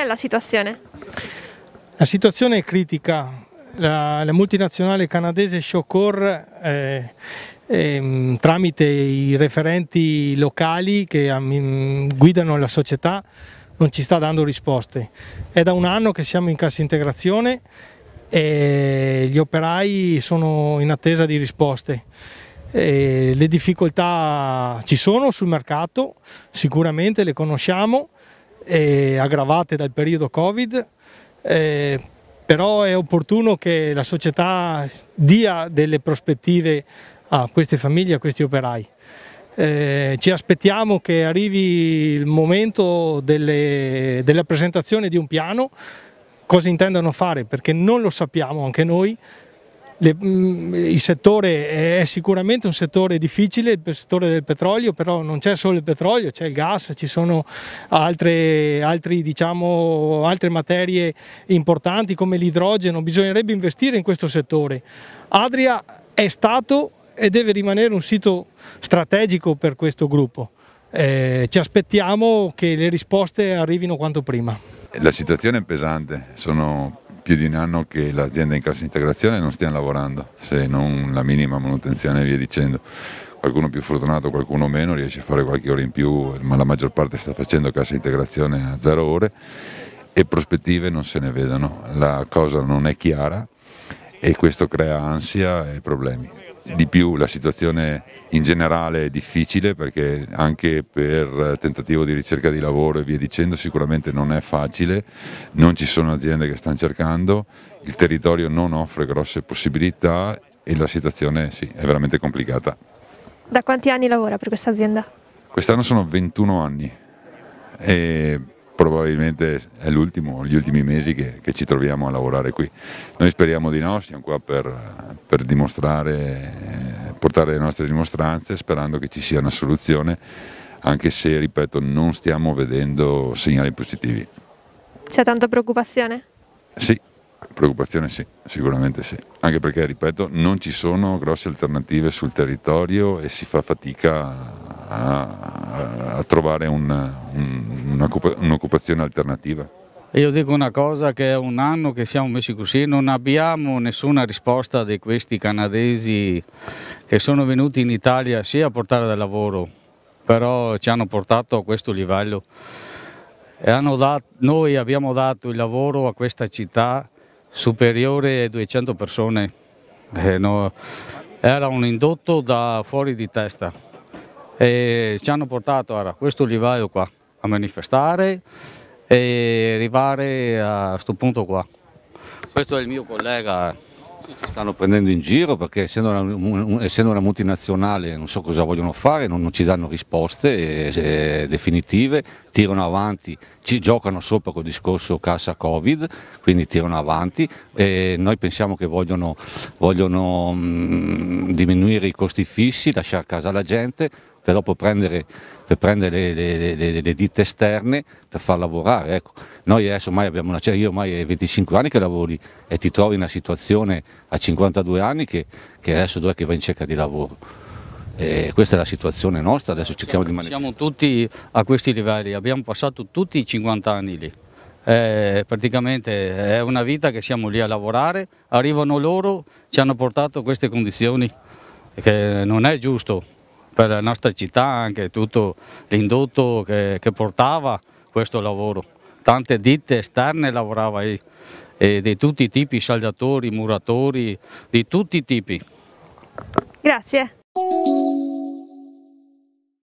è la situazione? La situazione è critica. La, la multinazionale canadese Shocor eh, eh, tramite i referenti locali che um, guidano la società non ci sta dando risposte. È da un anno che siamo in cassa integrazione e gli operai sono in attesa di risposte. E le difficoltà ci sono sul mercato, sicuramente le conosciamo, eh, aggravate dal periodo Covid, eh, però è opportuno che la società dia delle prospettive a queste famiglie, a questi operai. Eh, ci aspettiamo che arrivi il momento delle, della presentazione di un piano, cosa intendono fare, perché non lo sappiamo anche noi, Mm, il settore è sicuramente un settore difficile, il settore del petrolio, però non c'è solo il petrolio, c'è il gas, ci sono altre, altri, diciamo, altre materie importanti come l'idrogeno, bisognerebbe investire in questo settore. Adria è stato e deve rimanere un sito strategico per questo gruppo. Eh, ci aspettiamo che le risposte arrivino quanto prima. La situazione è pesante, sono più di un anno che l'azienda in cassa integrazione non stia lavorando, se non la minima manutenzione e via dicendo. Qualcuno più fortunato, qualcuno meno, riesce a fare qualche ora in più, ma la maggior parte sta facendo cassa integrazione a zero ore e prospettive non se ne vedono. La cosa non è chiara e questo crea ansia e problemi di più la situazione in generale è difficile perché anche per tentativo di ricerca di lavoro e via dicendo sicuramente non è facile, non ci sono aziende che stanno cercando, il territorio non offre grosse possibilità e la situazione sì, è veramente complicata. Da quanti anni lavora per questa azienda? Quest'anno sono 21 anni e probabilmente è l'ultimo, gli ultimi mesi che, che, ci troviamo a lavorare qui. Noi speriamo di no, siamo qua per, per dimostrare, portare le nostre dimostranze sperando che ci sia una soluzione, anche se, ripeto, non stiamo vedendo segnali positivi. C'è tanta preoccupazione? Sì, preoccupazione sì, sicuramente sì, anche perché, ripeto, non ci sono grosse alternative sul territorio e si fa fatica a a, trovare un'occupazione un, un alternativa. Io dico una cosa che è un anno che siamo messi così, non abbiamo nessuna risposta di questi canadesi che sono venuti in Italia sia a portare del lavoro, però ci hanno portato a questo livello. Dat, noi abbiamo dato il lavoro a questa città superiore a 200 persone. Eh, no, era un indotto da fuori di testa e ci hanno portato a questo livello qua a manifestare e arrivare a questo punto qua. Questo è il mio collega. Stanno prendendo in giro perché essendo una, essendo una multinazionale non so cosa vogliono fare, non, non ci danno risposte eh, definitive, tirano avanti, ci giocano sopra col discorso cassa Covid, quindi tirano avanti e noi pensiamo che vogliono, vogliono mh, mm, diminuire i costi fissi, lasciare a casa la gente, però può prendere, per prendere le, le, le, ditte esterne per far lavorare. Ecco. Noi adesso ormai abbiamo una cioè io ormai ho 25 anni che lavori e ti trovi in una situazione a 52 anni che, che adesso dov'è che va in cerca di lavoro. E questa è la situazione nostra, adesso cerchiamo di mantenere. Siamo tutti a questi livelli, abbiamo passato tutti i 50 anni lì. Eh, praticamente è una vita che siamo lì a lavorare, arrivano loro, ci hanno portato a queste condizioni, che non è giusto per la nostra città, anche tutto l'indotto che, che, portava questo lavoro. Tante ditte esterne lavorava lì, di tutti i tipi, saldatori, muratori, di tutti i tipi. Grazie.